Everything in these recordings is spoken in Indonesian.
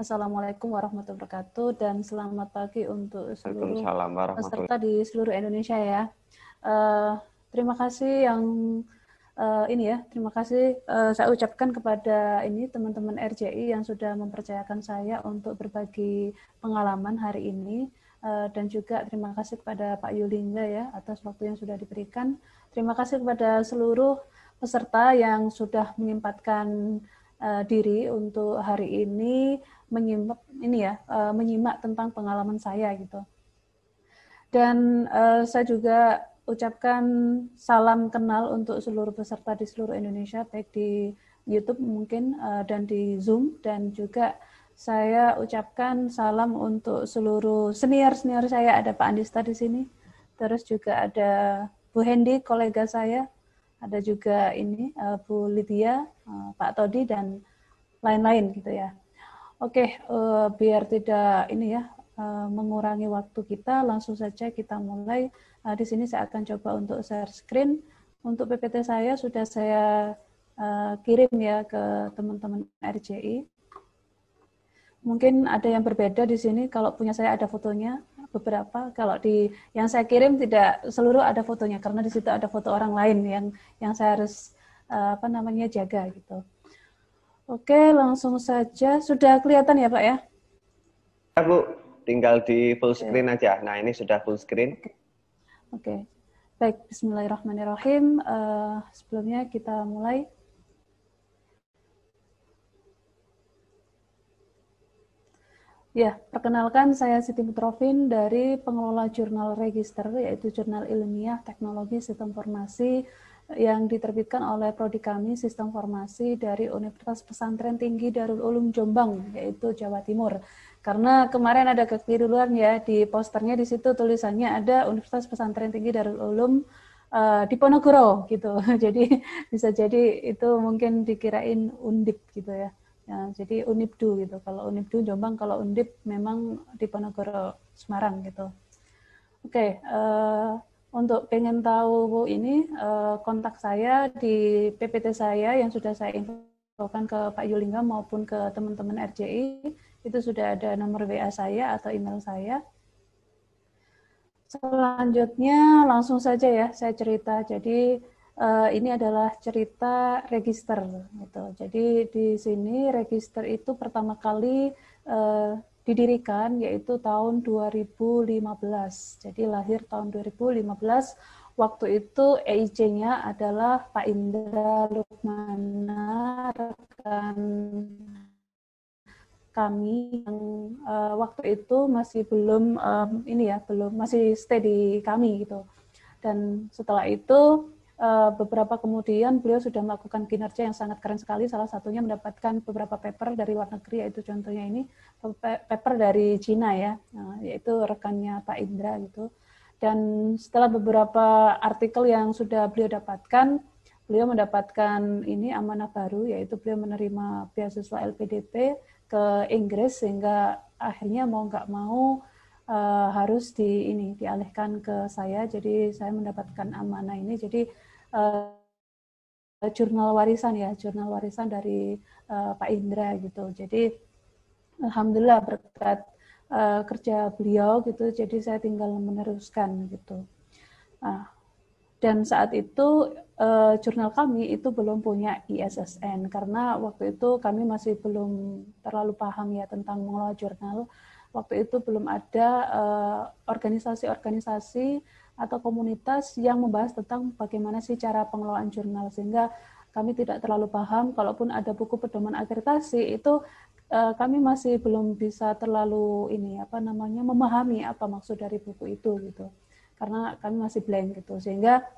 Assalamualaikum warahmatullahi wabarakatuh dan selamat pagi untuk seluruh peserta di seluruh Indonesia ya. Uh, terima kasih yang uh, ini ya, terima kasih uh, saya ucapkan kepada ini teman-teman RJI yang sudah mempercayakan saya untuk berbagi pengalaman hari ini uh, dan juga terima kasih kepada Pak Yulinda ya atas waktu yang sudah diberikan. Terima kasih kepada seluruh peserta yang sudah menyempatkan diri untuk hari ini menyimak ini ya eh, menyimak tentang pengalaman saya gitu. Dan eh, saya juga ucapkan salam kenal untuk seluruh peserta di seluruh Indonesia baik di YouTube mungkin eh, dan di Zoom dan juga saya ucapkan salam untuk seluruh senior-senior saya ada Pak Andista di sini. Terus juga ada Bu Hendi kolega saya, ada juga ini Bu Lydia, Pak Todi dan lain-lain gitu ya. Oke, uh, biar tidak ini ya uh, mengurangi waktu kita, langsung saja kita mulai. Uh, di sini saya akan coba untuk share screen. Untuk PPT saya sudah saya uh, kirim ya ke teman-teman RJI. Mungkin ada yang berbeda di sini. Kalau punya saya ada fotonya beberapa. Kalau di yang saya kirim tidak seluruh ada fotonya karena di situ ada foto orang lain yang yang saya harus uh, apa namanya jaga gitu. Oke, langsung saja. Sudah kelihatan ya, Pak ya? Ya, Bu. Tinggal di full screen ya. aja. Nah, ini sudah full screen. Oke. Oke. Baik, bismillahirrahmanirrahim. Uh, sebelumnya kita mulai. Ya, perkenalkan saya Siti Mutrofin dari pengelola jurnal register, yaitu Jurnal Ilmiah Teknologi Sistem Informasi yang diterbitkan oleh prodi kami Sistem Formasi dari Universitas Pesantren Tinggi Darul Ulum Jombang yaitu Jawa Timur. Karena kemarin ada kekeliruan ya di posternya di situ tulisannya ada Universitas Pesantren Tinggi Darul Ulum uh, Diponegoro gitu. Jadi bisa jadi itu mungkin dikirain undip gitu ya. ya jadi Unipdu gitu. Kalau Unipdu Jombang, kalau Undip memang di Diponegoro Semarang gitu. Oke, okay, uh, eh, untuk pengen tahu Bu ini eh, kontak saya di PPT saya yang sudah saya infokan ke Pak Yulingga maupun ke teman-teman RJI itu sudah ada nomor WA saya atau email saya. Selanjutnya langsung saja ya saya cerita. Jadi eh, ini adalah cerita register gitu. Jadi di sini register itu pertama kali eh, didirikan yaitu tahun 2015. Jadi lahir tahun 2015, waktu itu EIC-nya adalah Pak Indra Lukmana, rekan kami yang uh, waktu itu masih belum um, ini ya, belum masih stay di kami gitu. Dan setelah itu Eh, beberapa kemudian beliau sudah melakukan kinerja yang sangat keren sekali. Salah satunya mendapatkan beberapa paper dari luar negeri, yaitu contohnya ini paper dari Cina ya, eh, yaitu rekannya Pak Indra gitu. Dan setelah beberapa artikel yang sudah beliau dapatkan, beliau mendapatkan ini amanah baru, yaitu beliau menerima beasiswa LPDP ke Inggris sehingga akhirnya mau nggak mau uh, harus di ini dialihkan ke saya. Jadi saya mendapatkan amanah ini. Jadi uh, jurnal warisan ya, jurnal warisan dari uh, Pak Indra gitu. Jadi alhamdulillah berkat uh, kerja beliau gitu, jadi saya tinggal meneruskan gitu. uh, dan saat itu uh, jurnal kami itu belum punya ISSN karena waktu itu kami masih belum terlalu paham ya tentang mengelola jurnal. Waktu itu belum ada organisasi-organisasi uh, organisasi -organisasi atau komunitas yang membahas tentang bagaimana sih cara pengelolaan jurnal sehingga kami tidak terlalu paham kalaupun ada buku pedoman akreditasi itu eh, kami masih belum bisa terlalu ini apa namanya memahami apa maksud dari buku itu gitu karena kami masih blank gitu sehingga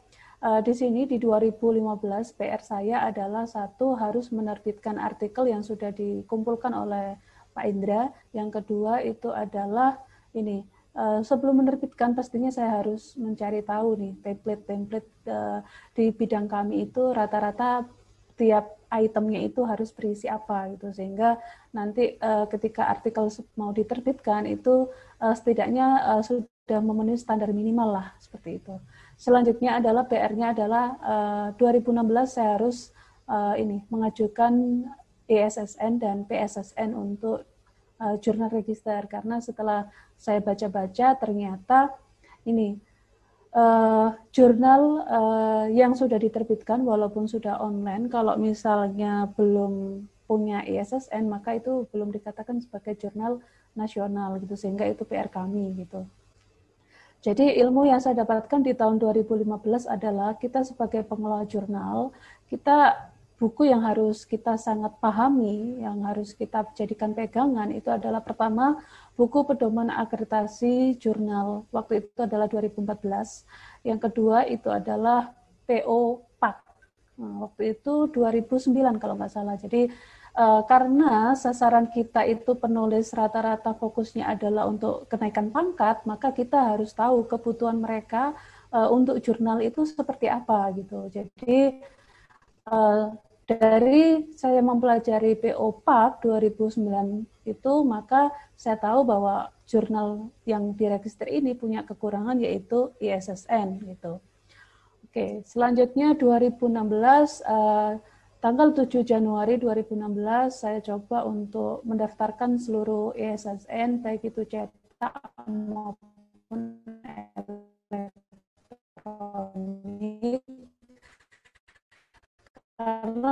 eh, di sini di 2015 PR saya adalah satu harus menerbitkan artikel yang sudah dikumpulkan oleh Pak Indra yang kedua itu adalah ini Eh, sebelum menerbitkan pastinya saya harus mencari tahu nih template-template eh, di bidang kami itu rata-rata tiap itemnya itu harus berisi apa gitu sehingga nanti eh, ketika artikel mau diterbitkan itu setidaknya sudah memenuhi standar minimal lah seperti itu. Selanjutnya adalah PR-nya adalah 2016 saya harus ini mengajukan ESSN dan PSSN untuk uh, jurnal register karena setelah saya baca-baca ternyata ini uh, jurnal uh, yang sudah diterbitkan walaupun sudah online kalau misalnya belum punya ISSN maka itu belum dikatakan sebagai jurnal nasional gitu sehingga itu PR kami gitu. Jadi ilmu yang saya dapatkan di tahun 2015 adalah kita sebagai pengelola jurnal, kita buku yang harus kita sangat pahami, yang harus kita jadikan pegangan itu adalah pertama buku pedoman akreditasi jurnal waktu itu adalah 2014. Yang kedua itu adalah PO PAK. Nah, waktu itu 2009 kalau nggak salah. Jadi eh, karena sasaran kita itu penulis rata-rata fokusnya adalah untuk kenaikan pangkat, maka kita harus tahu kebutuhan mereka eh, untuk jurnal itu seperti apa gitu. Jadi eh, dari saya mempelajari PO PAP 2009 itu maka saya tahu bahwa jurnal yang diregister ini punya kekurangan yaitu ISSN gitu. Oke, selanjutnya 2016 eh, tanggal 7 Januari 2016 saya coba untuk mendaftarkan seluruh ISSN baik itu cetak maupun elektronik karena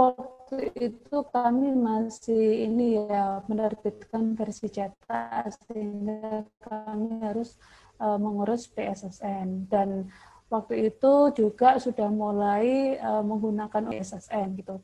waktu itu kami masih ini ya menerbitkan versi cetak sehingga kami harus uh, mengurus PSSN dan waktu itu juga sudah mulai uh, menggunakan PSSN gitu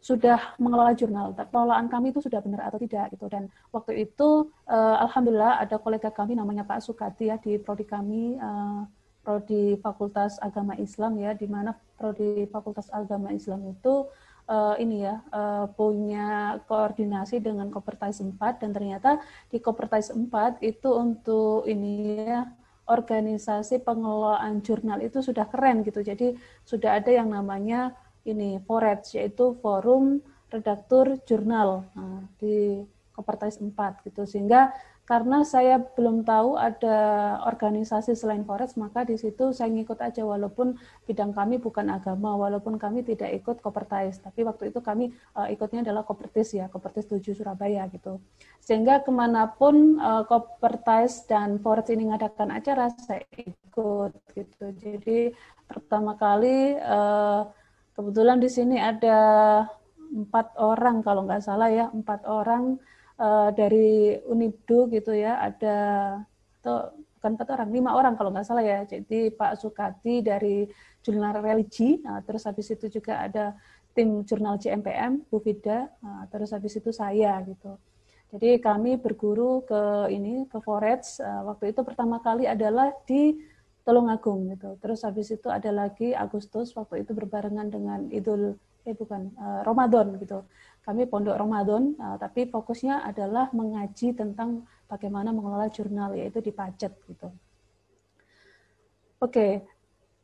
sudah mengelola jurnal, pengelolaan kami itu sudah benar atau tidak gitu. Dan waktu itu, uh, alhamdulillah ada kolega kami namanya Pak Sukati ya di prodi kami uh, prodi Fakultas Agama Islam ya, di mana prodi Fakultas Agama Islam itu uh, ini ya uh, punya koordinasi dengan Kopertais 4 dan ternyata di Kopertais 4 itu untuk ini ya organisasi pengelolaan jurnal itu sudah keren gitu. Jadi sudah ada yang namanya ini Forex yaitu Forum Redaktur Jurnal. Nah, di Kopertais 4 gitu sehingga karena saya belum tahu ada organisasi selain Forest, maka di situ saya ngikut aja walaupun bidang kami bukan agama walaupun kami tidak ikut kopertais tapi waktu itu kami uh, ikutnya adalah kopertis ya kopertis 7 Surabaya gitu sehingga kemanapun uh, kopertais dan Forest ini mengadakan acara saya ikut gitu jadi pertama kali uh, kebetulan di sini ada empat orang kalau nggak salah ya empat orang uh, dari Unibdu gitu ya ada atau bukan empat orang lima orang kalau nggak salah ya jadi Pak Sukati dari jurnal religi nah, terus habis itu juga ada tim jurnal JMPM Bu Fida nah, terus habis itu saya gitu jadi kami berguru ke ini ke Forex eh, waktu itu pertama kali adalah di Tulungagung gitu. Terus habis itu ada lagi Agustus waktu itu berbarengan dengan Idul eh bukan eh, Ramadan gitu kami pondok Ramadan, uh, tapi fokusnya adalah mengaji tentang bagaimana mengelola jurnal, yaitu di Pacet gitu. Oke, okay.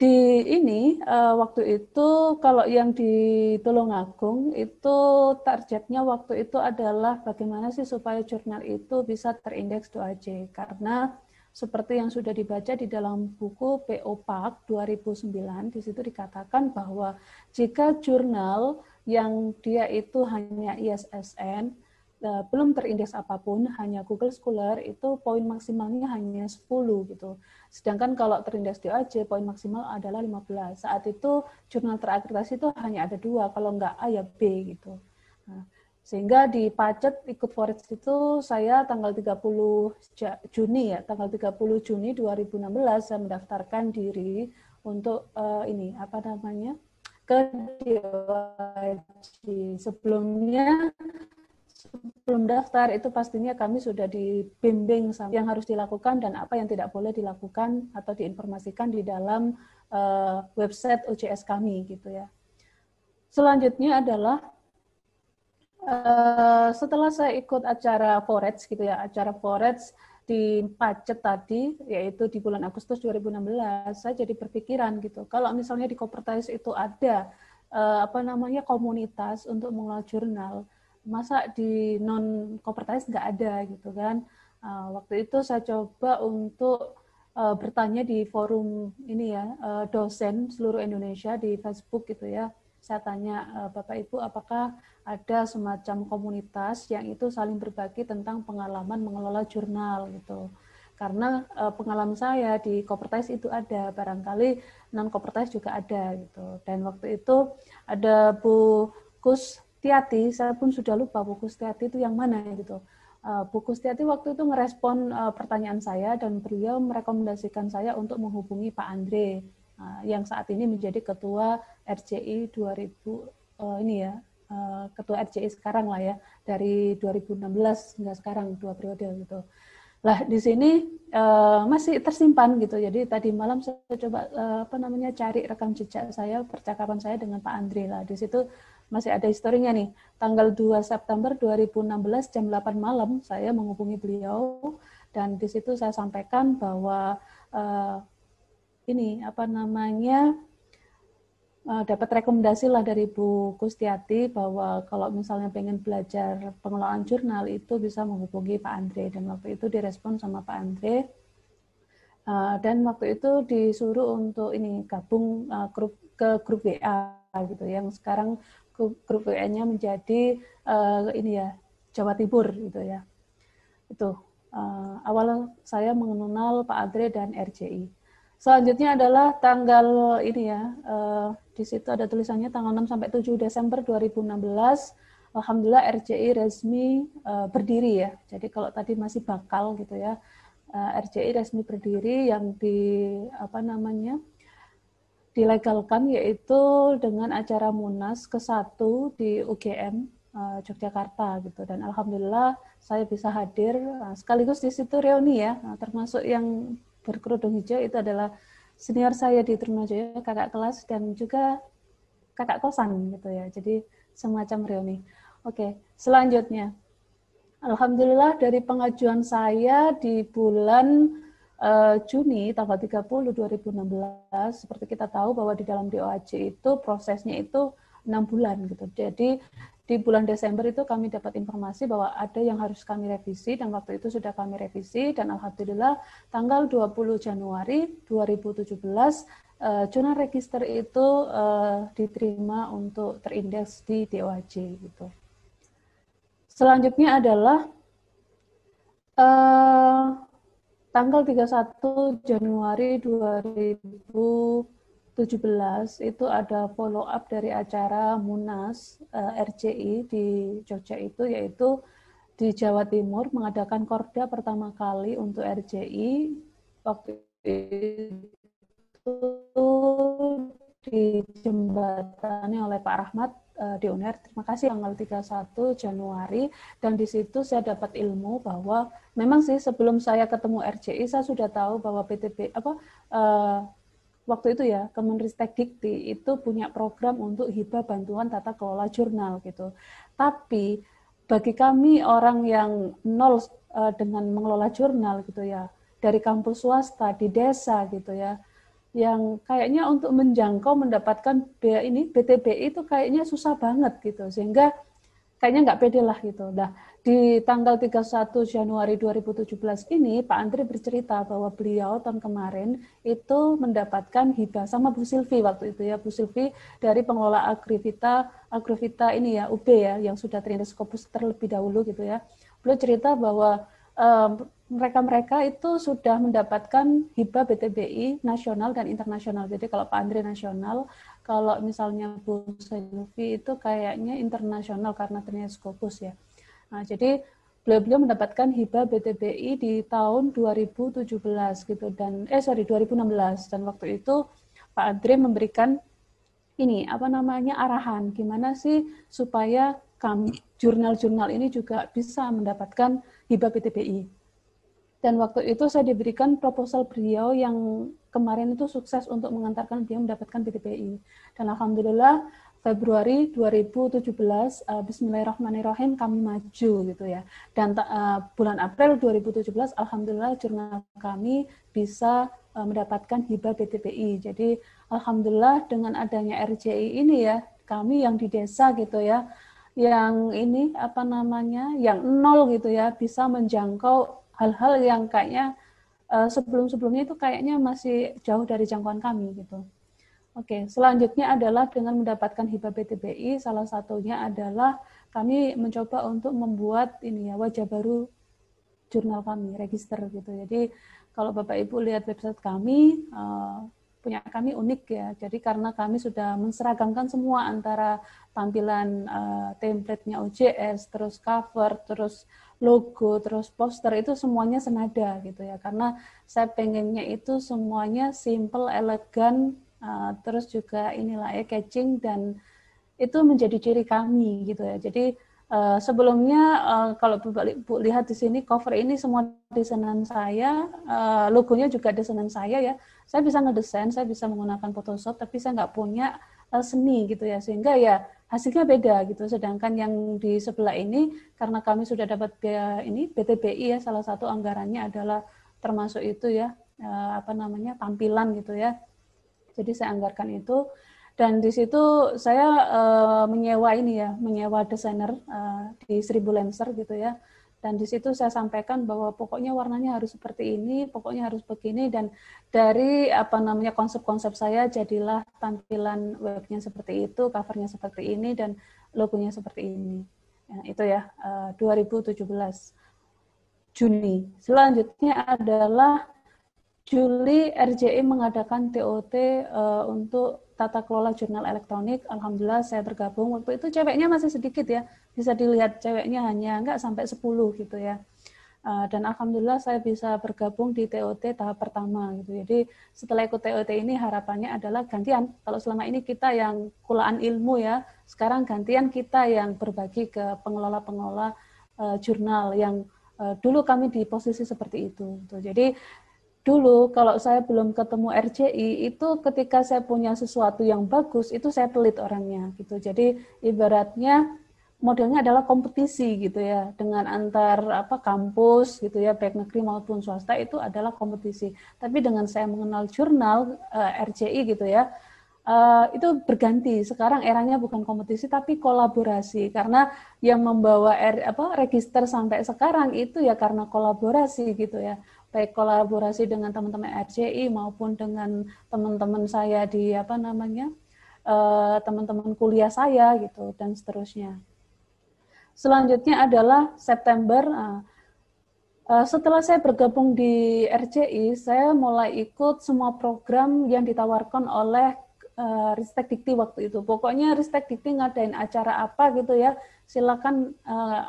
di ini uh, waktu itu kalau yang di Tulungagung itu targetnya waktu itu adalah bagaimana sih supaya jurnal itu bisa terindeks 2J karena seperti yang sudah dibaca di dalam buku PO PAK 2009, di situ dikatakan bahwa jika jurnal yang dia itu hanya ISSN, eh, belum terindeks apapun, hanya Google Scholar itu poin maksimalnya hanya 10 gitu. Sedangkan kalau terindeks DOAJ poin maksimal adalah 15. Saat itu jurnal terakreditasi itu hanya ada dua, kalau enggak A ya B gitu. Nah, sehingga di Pacet ikut Forex itu saya tanggal 30 Juni ya, tanggal 30 Juni 2016 saya mendaftarkan diri untuk uh, ini apa namanya? ke DOAJ. Sebelumnya sebelum daftar itu pastinya kami sudah dibimbing sama yang harus dilakukan dan apa yang tidak boleh dilakukan atau diinformasikan di dalam uh, website UCS kami gitu ya. Selanjutnya adalah uh, setelah saya ikut acara Forex gitu ya, acara Forex di Pacet tadi, yaitu di bulan Agustus 2016, saya jadi berpikiran gitu. Kalau misalnya di Kopertais itu ada eh, apa namanya komunitas untuk mengelola jurnal, masa di non Kopertais nggak ada gitu kan? Eh, waktu itu saya coba untuk eh, bertanya di forum ini ya eh, dosen seluruh Indonesia di Facebook gitu ya saya tanya e, Bapak Ibu apakah ada semacam komunitas yang itu saling berbagi tentang pengalaman mengelola jurnal gitu. Karena e, pengalaman saya di Kopertais itu ada, barangkali non Kopertais juga ada gitu. Dan waktu itu ada Bu Kus Tiati, saya pun sudah lupa Bu Kus Tiati itu yang mana gitu. E, Bu Kus Tiati waktu itu merespon pertanyaan saya dan beliau merekomendasikan saya untuk menghubungi Pak Andre yang saat ini menjadi ketua RCI 2000 uh, ini ya uh, ketua RCI sekarang lah ya dari 2016 hingga sekarang dua periode gitu. Lah di sini uh, masih tersimpan gitu. Jadi tadi malam saya coba uh, apa namanya cari rekam jejak saya percakapan saya dengan Pak Andri lah. Di situ masih ada historinya nih. Tanggal 2 September 2016 jam 8 malam saya menghubungi beliau dan di situ saya sampaikan bahwa uh, ini apa namanya Eh, dapat rekomendasi lah dari Bu Kustiati bahwa kalau misalnya pengen belajar pengelolaan jurnal itu bisa menghubungi Pak Andre dan waktu itu direspon sama Pak Andre eh, dan waktu itu disuruh untuk ini gabung eh, grup ke grup WA gitu yang sekarang grup, grup WA-nya menjadi ini ya Jawa Timur gitu ya itu awal saya mengenal Pak Andre dan RJI Selanjutnya adalah tanggal ini ya, uh, di situ ada tulisannya tanggal 6 sampai 7 Desember 2016. Alhamdulillah RCI resmi uh, berdiri ya. Jadi kalau tadi masih bakal gitu ya, uh, eh, RJI resmi berdiri yang di apa namanya dilegalkan yaitu dengan acara Munas ke-1 di UGM Yogyakarta gitu dan alhamdulillah saya bisa hadir sekaligus di situ reuni ya termasuk yang berkerudung hijau itu adalah senior saya di Trunojoyo, kakak kelas dan juga kakak kosan gitu ya. Jadi semacam reuni. Oke, selanjutnya. Alhamdulillah dari pengajuan saya di bulan uh, Juni tanggal 30 2016 seperti kita tahu bahwa di dalam DOAJ itu prosesnya itu 6 bulan gitu. Jadi di bulan Desember itu kami dapat informasi bahwa ada yang harus kami revisi dan waktu itu sudah kami revisi dan alhamdulillah tanggal 20 Januari 2017 uh, eh, jurnal register itu uh, diterima untuk terindeks di DOAJ gitu. Selanjutnya adalah uh, tanggal 31 Januari 2017 17 itu ada follow up dari acara Munas uh, eh, RCI di Jogja itu yaitu di Jawa Timur mengadakan korda pertama kali untuk RCI waktu itu di dijembatani oleh Pak Rahmat uh, di UNER. Terima kasih tanggal 31 Januari dan di situ saya dapat ilmu bahwa memang sih sebelum saya ketemu RCI saya sudah tahu bahwa PTB apa uh, waktu itu ya Kemenristek Dikti itu punya program untuk hibah bantuan tata kelola jurnal gitu. Tapi bagi kami orang yang nol uh, dengan mengelola jurnal gitu ya dari kampus swasta di desa gitu ya yang kayaknya untuk menjangkau mendapatkan B, ini BTBI itu kayaknya susah banget gitu sehingga kayaknya nggak pede lah gitu. Nah, di tanggal 31 Januari 2017 ini Pak Andri bercerita bahwa beliau tahun kemarin itu mendapatkan hibah sama Bu Silvi waktu itu ya Bu Silvi dari pengelola Agrivita Agrivita ini ya UB ya yang sudah terindah kopus terlebih dahulu gitu ya. Beliau cerita bahwa mereka-mereka uh, itu sudah mendapatkan hibah BTBI nasional dan internasional. Jadi kalau Pak Andre nasional, kalau misalnya Bu Selvi itu kayaknya internasional karena ternyata skopus ya. Nah, jadi beliau-beliau mendapatkan hibah BTBI di tahun 2017 gitu dan eh sorry 2016 dan waktu itu Pak Andre memberikan ini apa namanya arahan gimana sih supaya jurnal-jurnal ini juga bisa mendapatkan hibah PTBI. Dan waktu itu saya diberikan proposal beliau yang kemarin itu sukses untuk mengantarkan dia mendapatkan PTBI. Dan alhamdulillah Februari 2017 uh, eh, Bismillahirrahmanirrahim kami maju gitu ya. Dan uh, bulan April 2017 alhamdulillah jurnal kami bisa uh, mendapatkan hibah PTBI. Jadi alhamdulillah dengan adanya RJI ini ya kami yang di desa gitu ya yang ini apa namanya yang nol gitu ya bisa menjangkau hal-hal yang kayaknya uh, sebelum-sebelumnya itu kayaknya masih jauh dari jangkauan kami gitu. Oke, selanjutnya adalah dengan mendapatkan hibah PTBI, salah satunya adalah kami mencoba untuk membuat ini ya wajah baru jurnal kami, register gitu. Jadi kalau Bapak Ibu lihat website kami, uh, punya kami unik ya. Jadi karena kami sudah menseragamkan semua antara tampilan uh, eh, template OJS, terus cover, terus logo, terus poster itu semuanya senada gitu ya. Karena saya pengennya itu semuanya simple, elegan, uh, terus juga inilah ya catching dan itu menjadi ciri kami gitu ya. Jadi Uh, sebelumnya uh, kalau Bu, Bu lihat di sini cover ini semua desainan saya, uh, logonya juga desainan saya ya saya bisa ngedesain saya bisa menggunakan Photoshop tapi saya nggak punya uh, seni gitu ya sehingga ya hasilnya beda gitu sedangkan yang di sebelah ini karena kami sudah dapat biaya ini BTBI ya salah satu anggarannya adalah termasuk itu ya uh, apa namanya tampilan gitu ya jadi saya anggarkan itu dan di situ saya uh, menyewa ini ya menyewa desainer uh, di Seribu Lenser gitu ya dan di situ saya sampaikan bahwa pokoknya warnanya harus seperti ini, pokoknya harus begini dan dari apa namanya konsep-konsep saya jadilah tampilan webnya seperti itu, covernya seperti ini dan logonya seperti ini. Ya, itu ya 2017 eh, Juni. Selanjutnya adalah Juli RJI mengadakan TOT uh, eh, untuk tata kelola jurnal elektronik. Alhamdulillah saya bergabung. Waktu itu ceweknya masih sedikit ya. Bisa dilihat ceweknya hanya enggak sampai 10 gitu ya. Eh, dan alhamdulillah saya bisa bergabung di TOT tahap pertama gitu. Jadi setelah ikut TOT ini harapannya adalah gantian. Kalau selama ini kita yang kulaan ilmu ya, sekarang gantian kita yang berbagi ke pengelola-pengelola eh, jurnal yang eh, dulu kami di posisi seperti itu. Gitu. Jadi dulu kalau saya belum ketemu RCI itu ketika saya punya sesuatu yang bagus itu saya pelit orangnya gitu. Jadi ibaratnya modelnya adalah kompetisi gitu ya dengan antar apa kampus gitu ya baik negeri maupun swasta itu adalah kompetisi. Tapi dengan saya mengenal jurnal uh, eh, RJI gitu ya Uh, itu berganti. Sekarang eranya bukan kompetisi tapi kolaborasi karena yang membawa R, apa register sampai sekarang itu ya karena kolaborasi gitu ya baik kolaborasi dengan teman-teman RCI maupun dengan teman-teman saya di apa namanya eh, teman-teman uh, kuliah saya gitu dan seterusnya. Selanjutnya adalah September. Uh, setelah saya bergabung di RCI, saya mulai ikut semua program yang ditawarkan oleh uh, Ristek Dikti waktu itu. Pokoknya Ristek Dikti ngadain acara apa gitu ya, silakan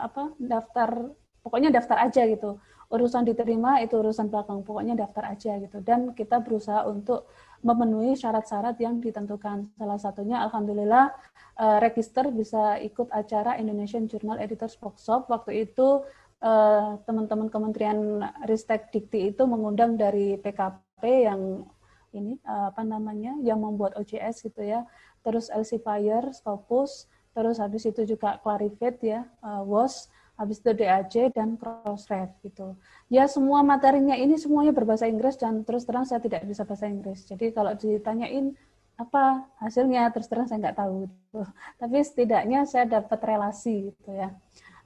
apa daftar, pokoknya daftar aja gitu urusan diterima itu urusan belakang pokoknya daftar aja gitu dan kita berusaha untuk memenuhi syarat-syarat yang ditentukan salah satunya alhamdulillah uh, register bisa ikut acara Indonesian Journal Editors Workshop waktu itu teman eh, teman-teman Kementerian Ristek Dikti itu mengundang dari PKP yang ini uh, apa namanya yang membuat OJS gitu ya terus Elsevier Scopus terus habis itu juga Clarivate ya uh, WOS habis itu DAJ dan crossref gitu. Ya semua materinya ini semuanya berbahasa Inggris dan terus terang saya tidak bisa bahasa Inggris. Jadi kalau ditanyain apa hasilnya terus terang saya nggak tahu. Gitu. Tapi setidaknya saya dapat relasi gitu ya.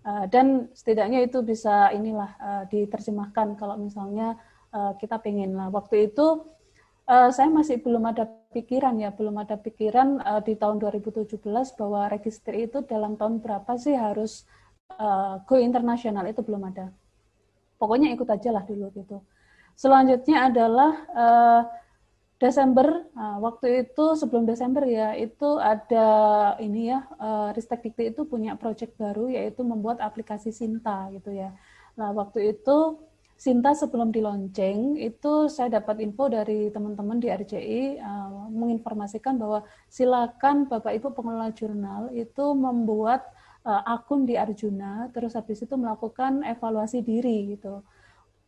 Eh, dan setidaknya itu bisa inilah eh, diterjemahkan kalau misalnya eh, kita pengen lah. Waktu itu saya masih belum ada pikiran ya, belum ada pikiran di tahun 2017 bahwa registry itu dalam tahun berapa sih harus uh, go internasional itu belum ada. Pokoknya ikut aja lah dulu gitu. Selanjutnya adalah uh, Desember, nah, waktu itu sebelum Desember ya, itu ada ini ya, uh, Ristek Dikti itu punya project baru yaitu membuat aplikasi Sinta gitu ya. Nah waktu itu Sinta sebelum dilonceng itu saya dapat info dari teman-teman di RCI uh, menginformasikan bahwa silakan Bapak Ibu pengelola jurnal itu membuat uh, akun di Arjuna, terus habis itu melakukan evaluasi diri gitu.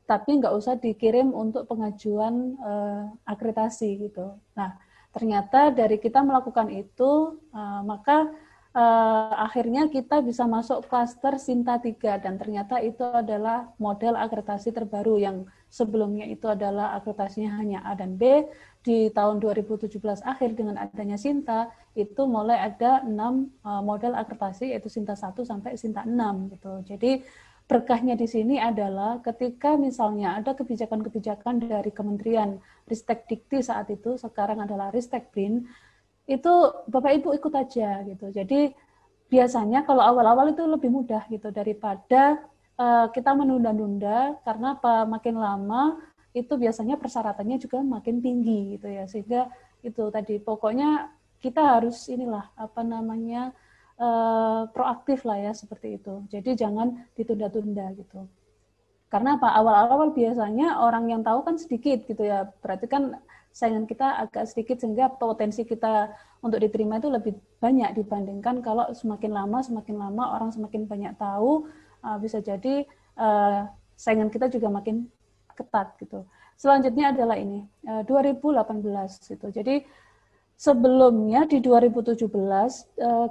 Tapi nggak usah dikirim untuk pengajuan uh, akreditasi gitu. Nah, ternyata dari kita melakukan itu, uh, maka uh, akhirnya kita bisa masuk klaster Sinta 3 dan ternyata itu adalah model akreditasi terbaru yang sebelumnya itu adalah akreditasinya hanya A dan B, di tahun 2017 akhir dengan adanya Sinta itu mulai ada enam eh, model akreditasi yaitu Sinta 1 sampai Sinta 6 gitu. Jadi berkahnya di sini adalah ketika misalnya ada kebijakan-kebijakan dari Kementerian Ristek Dikti saat itu sekarang adalah Ristek Brin itu Bapak Ibu ikut aja gitu. Jadi biasanya kalau awal-awal itu lebih mudah gitu daripada eh, kita menunda-nunda karena apa makin lama itu biasanya persyaratannya juga makin tinggi gitu ya sehingga itu tadi pokoknya kita harus inilah apa namanya uh, proaktif lah ya seperti itu jadi jangan ditunda-tunda gitu karena apa awal-awal biasanya orang yang tahu kan sedikit gitu ya berarti kan saingan kita agak sedikit sehingga potensi kita untuk diterima itu lebih banyak dibandingkan kalau semakin lama semakin lama orang semakin banyak tahu uh, bisa jadi uh, saingan kita juga makin ketat gitu. Selanjutnya adalah ini 2018 eh, gitu. Jadi sebelumnya di 2017 eh,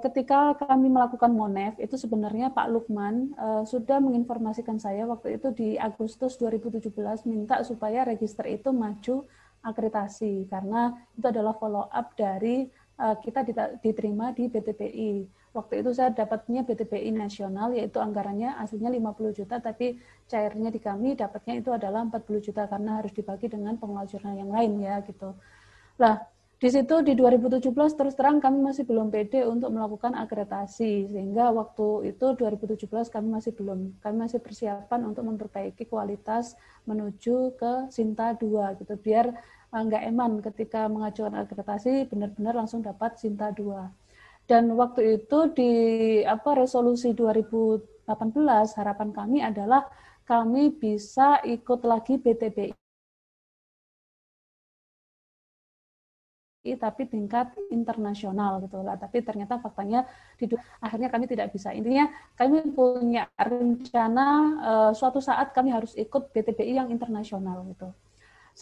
ketika kami melakukan Monef itu sebenarnya Pak Lukman eh, sudah menginformasikan saya waktu itu di Agustus 2017 minta supaya register itu maju akreditasi karena itu adalah follow up dari kita diterima di BTPI waktu itu saya dapatnya BTBI nasional yaitu anggarannya aslinya 50 juta tapi cairnya di kami dapatnya itu adalah 40 juta karena harus dibagi dengan pengelola jurnal yang lain ya gitu. Lah di situ di 2017 terus terang kami masih belum pede untuk melakukan akreditasi sehingga waktu itu 2017 kami masih belum kami masih persiapan untuk memperbaiki kualitas menuju ke Sinta 2 gitu biar enggak eh, eman ketika mengajukan akreditasi benar-benar langsung dapat Sinta 2 dan waktu itu di apa resolusi 2018 harapan kami adalah kami bisa ikut lagi BTBI tapi tingkat internasional gitu lah. Tapi ternyata faktanya di akhirnya kami tidak bisa. Intinya kami punya rencana uh, suatu saat kami harus ikut BTBI yang internasional gitu.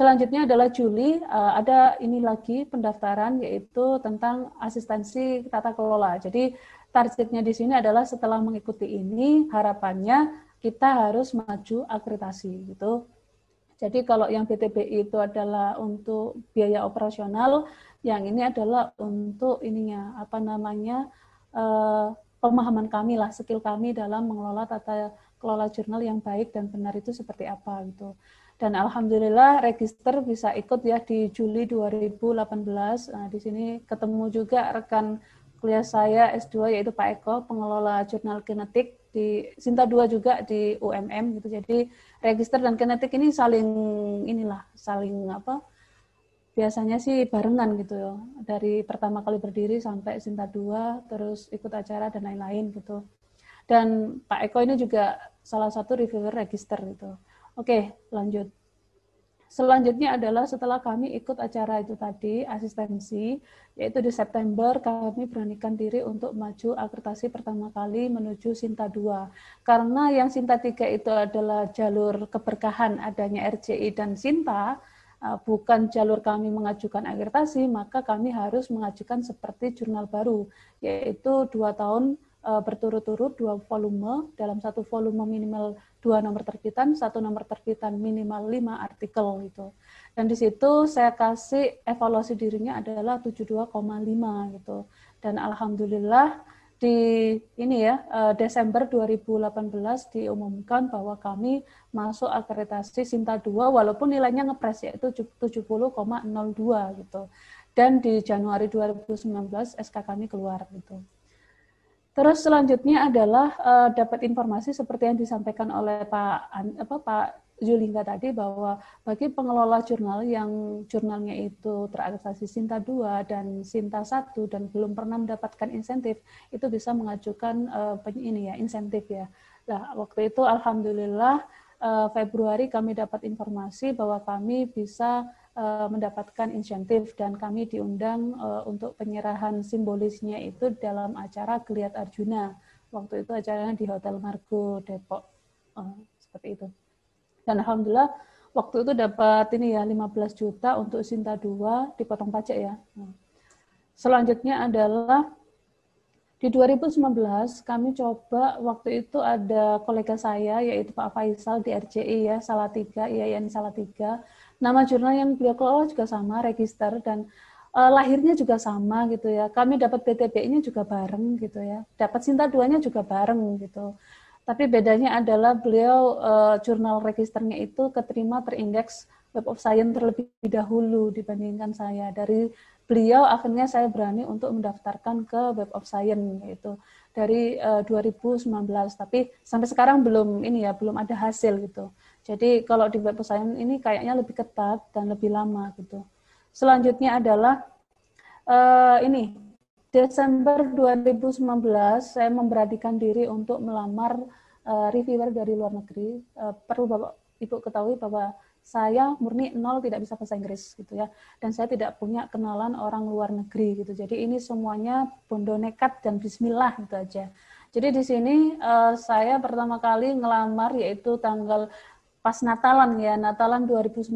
Selanjutnya adalah Juli, uh, ada ini lagi pendaftaran yaitu tentang asistensi tata kelola. Jadi targetnya di sini adalah setelah mengikuti ini harapannya kita harus maju akreditasi gitu. Jadi kalau yang BTBI itu adalah untuk biaya operasional, yang ini adalah untuk ininya apa namanya uh, pemahaman kami lah, skill kami dalam mengelola tata kelola jurnal yang baik dan benar itu seperti apa gitu dan alhamdulillah register bisa ikut ya di Juli 2018. Nah, di sini ketemu juga rekan kuliah saya S2 yaitu Pak Eko, pengelola jurnal kinetik di Sinta 2 juga di UMM gitu. Jadi register dan kinetik ini saling inilah, saling apa? Biasanya sih barengan gitu ya. Dari pertama kali berdiri sampai Sinta 2 terus ikut acara dan lain-lain gitu. Dan Pak Eko ini juga salah satu reviewer register gitu. Oke, lanjut. Selanjutnya adalah setelah kami ikut acara itu tadi, asistensi, yaitu di September kami beranikan diri untuk maju akreditasi pertama kali menuju Sinta 2. Karena yang Sinta 3 itu adalah jalur keberkahan adanya RCI dan Sinta, eh, bukan jalur kami mengajukan akreditasi, maka kami harus mengajukan seperti jurnal baru, yaitu dua tahun eh, berturut-turut dua volume dalam satu volume minimal dua nomor terbitan, satu nomor terbitan minimal lima artikel itu, Dan di situ saya kasih evaluasi dirinya adalah 72,5 gitu. Dan alhamdulillah di ini ya eh, Desember 2018 diumumkan bahwa kami masuk akreditasi Sinta 2 walaupun nilainya ngepres yaitu 70,02 gitu. Dan di Januari 2019 SK kami keluar gitu. Terus selanjutnya adalah uh, dapat informasi seperti yang disampaikan oleh Pak apa Pak tadi bahwa bagi pengelola jurnal yang jurnalnya itu terakreditasi Sinta 2 dan Sinta 1 dan belum pernah mendapatkan insentif itu bisa mengajukan uh, ini ya insentif ya. Nah, waktu itu alhamdulillah uh, Februari kami dapat informasi bahwa kami bisa Eh, mendapatkan insentif dan kami diundang eh, untuk penyerahan simbolisnya itu dalam acara Geliat Arjuna. Waktu itu acaranya di Hotel Margo Depok. Eh, seperti itu. Dan alhamdulillah waktu itu dapat ini ya 15 juta untuk Sinta 2 dipotong pajak ya. Nah, selanjutnya adalah di 2019 kami coba waktu itu ada kolega saya yaitu Pak Faisal di RCI ya Salatiga IAIN Salatiga nama jurnal yang beliau kelola juga sama, register dan uh, lahirnya juga sama gitu ya. Kami dapat PTB-nya juga bareng gitu ya. Dapat Sinta duanya juga bareng gitu. Tapi bedanya adalah beliau uh, jurnal registernya itu keterima terindeks Web of Science terlebih dahulu dibandingkan saya. Dari beliau akhirnya saya berani untuk mendaftarkan ke Web of Science yaitu dari uh, eh, 2019 tapi sampai sekarang belum ini ya belum ada hasil gitu. Jadi kalau di web design ini kayaknya lebih ketat dan lebih lama gitu. Selanjutnya adalah uh, ini Desember 2019 saya memberanikan diri untuk melamar uh, reviewer dari luar negeri. Uh, perlu Bapak Ibu ketahui bahwa saya murni nol tidak bisa bahasa Inggris gitu ya dan saya tidak punya kenalan orang luar negeri gitu jadi ini semuanya bondo nekat dan Bismillah gitu aja jadi di sini uh, saya pertama kali ngelamar yaitu tanggal pas Natalan ya, Natalan 2019.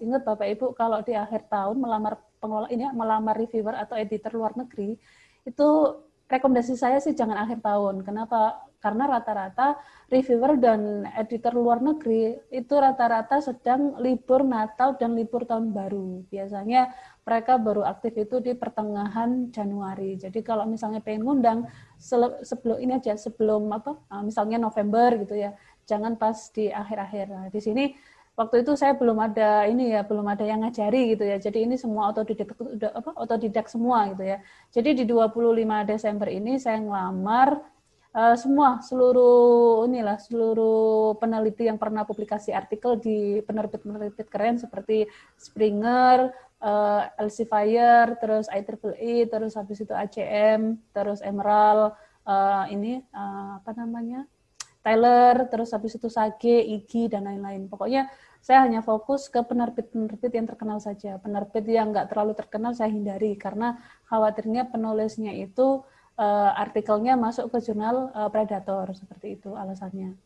Ingat Bapak Ibu kalau di akhir tahun melamar pengelola ini melamar reviewer atau editor luar negeri, itu rekomendasi saya sih jangan akhir tahun. Kenapa? Karena rata-rata reviewer dan editor luar negeri itu rata-rata sedang libur Natal dan libur tahun baru. Biasanya mereka baru aktif itu di pertengahan Januari. Jadi kalau misalnya pengen ngundang sebelum ini aja sebelum apa? Misalnya November gitu ya jangan pas di akhir-akhir. Nah, di sini waktu itu saya belum ada ini ya, belum ada yang ngajari gitu ya. Jadi ini semua otodidak apa otodidak semua gitu ya. Jadi di 25 Desember ini saya ngelamar uh, semua seluruh inilah seluruh peneliti yang pernah publikasi artikel di penerbit-penerbit keren seperti Springer, uh, Elsevier, terus IEEE, e, terus habis itu ACM, terus Emerald uh, ini uh, apa namanya? Tyler, terus habis itu Sage, Igi, dan lain-lain. Pokoknya saya hanya fokus ke penerbit-penerbit yang terkenal saja. Penerbit yang nggak terlalu terkenal saya hindari, karena khawatirnya penulisnya itu uh, artikelnya masuk ke jurnal uh, predator, seperti itu alasannya.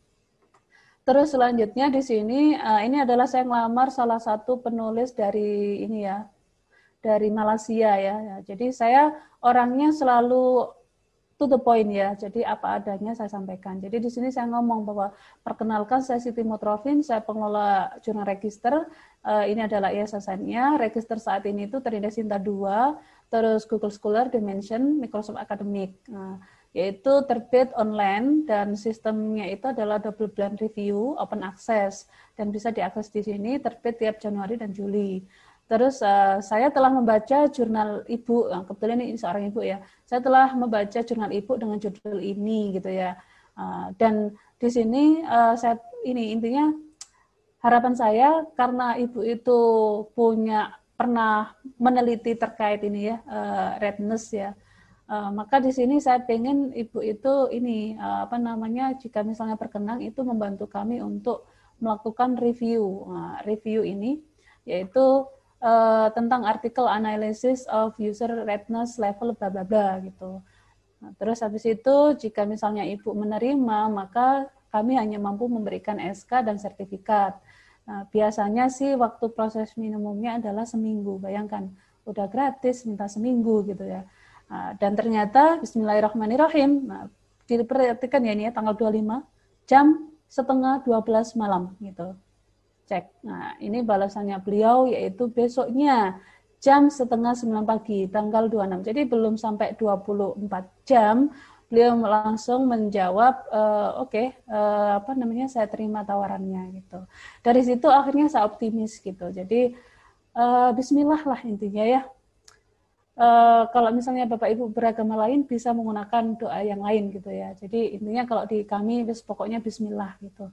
Terus selanjutnya di sini, uh, ini adalah saya ngelamar salah satu penulis dari ini ya, dari Malaysia ya. Jadi saya orangnya selalu to the point ya. Jadi apa adanya saya sampaikan. Jadi di sini saya ngomong bahwa perkenalkan saya Siti Motrofin, saya pengelola jurnal register. Eh, ini adalah ISSN-nya. Register saat ini itu terindeks Sinta 2, terus Google Scholar, Dimension, Microsoft Academic. Nah, yaitu terbit online dan sistemnya itu adalah double blind review open access dan bisa diakses di sini terbit tiap Januari dan Juli. Terus uh, saya telah membaca jurnal ibu, kebetulan ini seorang ibu ya. Saya telah membaca jurnal ibu dengan judul ini gitu ya. Uh, dan di sini uh, saya ini intinya harapan saya karena ibu itu punya pernah meneliti terkait ini ya uh, redness ya. Uh, maka di sini saya pengen ibu itu ini uh, apa namanya jika misalnya berkenang itu membantu kami untuk melakukan review uh, review ini yaitu uh, tentang artikel analysis of user readiness level bla bla bla gitu. Nah, terus habis itu jika misalnya ibu menerima maka kami hanya mampu memberikan SK dan sertifikat. Nah, biasanya sih waktu proses minimumnya adalah seminggu. Bayangkan udah gratis minta seminggu gitu ya. Nah, dan ternyata Bismillahirrahmanirrahim. Nah, diperhatikan ya ini ya tanggal 25 jam setengah 12 malam gitu cek. Nah, ini balasannya beliau yaitu besoknya jam setengah 9 pagi tanggal 26. Jadi belum sampai 24 jam beliau langsung menjawab e, oke okay, eh, apa namanya saya terima tawarannya gitu. Dari situ akhirnya saya optimis gitu. Jadi e, bismillah lah intinya ya. E, kalau misalnya Bapak Ibu beragama lain bisa menggunakan doa yang lain gitu ya. Jadi intinya kalau di kami pokoknya bismillah gitu.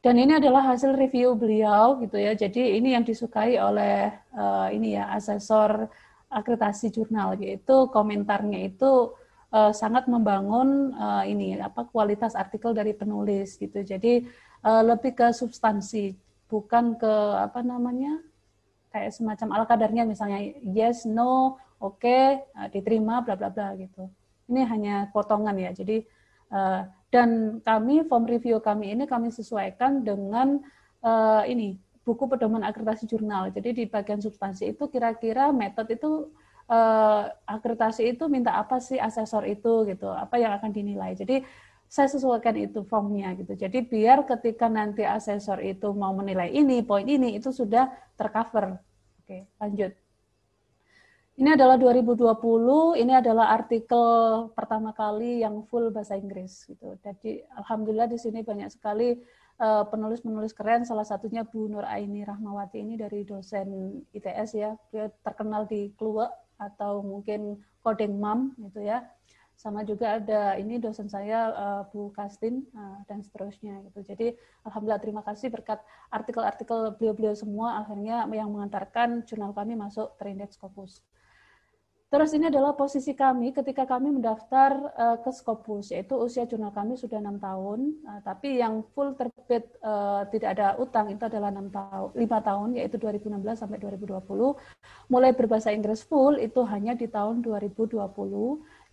Dan ini adalah hasil review beliau gitu ya. Jadi ini yang disukai oleh uh, ini ya asesor akreditasi jurnal yaitu komentarnya itu uh, sangat membangun uh, ini apa kualitas artikel dari penulis gitu. Jadi uh, lebih ke substansi bukan ke apa namanya kayak semacam ala kadarnya misalnya yes no oke okay, diterima bla bla bla gitu. Ini hanya potongan ya. Jadi uh, dan kami form review kami ini kami sesuaikan dengan uh, ini buku pedoman akreditasi jurnal. Jadi di bagian substansi itu kira-kira metode itu uh, eh, akreditasi itu minta apa sih asesor itu gitu, apa yang akan dinilai. Jadi saya sesuaikan itu formnya gitu. Jadi biar ketika nanti asesor itu mau menilai ini, poin ini itu sudah tercover. Oke, lanjut. Ini adalah 2020, ini adalah artikel pertama kali yang full bahasa Inggris gitu. Jadi alhamdulillah di sini banyak sekali eh, penulis-penulis uh, keren, salah satunya Bu Nur Aini Rahmawati ini dari dosen ITS ya, dia terkenal di Kluwe atau mungkin Coding Mom gitu ya. Sama juga ada ini dosen saya eh, Bu Kastin eh, dan seterusnya gitu. Jadi alhamdulillah terima kasih berkat artikel-artikel beliau-beliau semua akhirnya yang mengantarkan jurnal kami masuk terindeks Scopus. Terus ini adalah posisi kami ketika kami mendaftar uh, ke Scopus, yaitu usia jurnal kami sudah enam tahun, uh, tapi yang full terbit uh, tidak ada utang itu adalah enam tahun, lima tahun, yaitu 2016 sampai 2020. Mulai berbahasa Inggris full itu hanya di tahun 2020,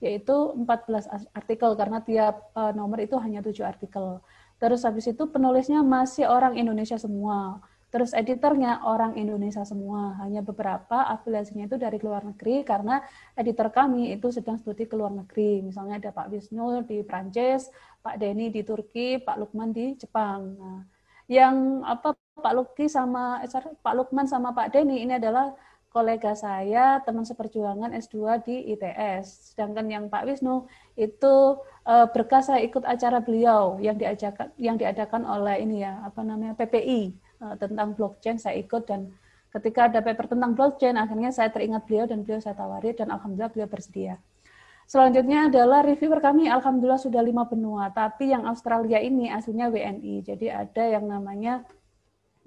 yaitu 14 artikel karena tiap uh, nomor itu hanya tujuh artikel. Terus habis itu penulisnya masih orang Indonesia semua Terus editornya orang Indonesia semua, hanya beberapa afiliasinya itu dari luar negeri karena editor kami itu sedang studi ke luar negeri. Misalnya ada Pak Wisnu di Prancis, Pak Denny di Turki, Pak Lukman di Jepang. Nah, yang apa Pak Luki sama eh, sorry, Pak Lukman sama Pak Denny ini adalah kolega saya, teman seperjuangan S2 di ITS. Sedangkan yang Pak Wisnu itu eh, berkas saya ikut acara beliau yang diajak yang diadakan oleh ini ya, apa namanya PPI Eh, tentang blockchain saya ikut dan ketika ada paper tentang blockchain akhirnya saya teringat beliau dan beliau saya tawari dan alhamdulillah beliau bersedia. Selanjutnya adalah reviewer kami alhamdulillah sudah lima benua tapi yang Australia ini aslinya WNI. Jadi ada yang namanya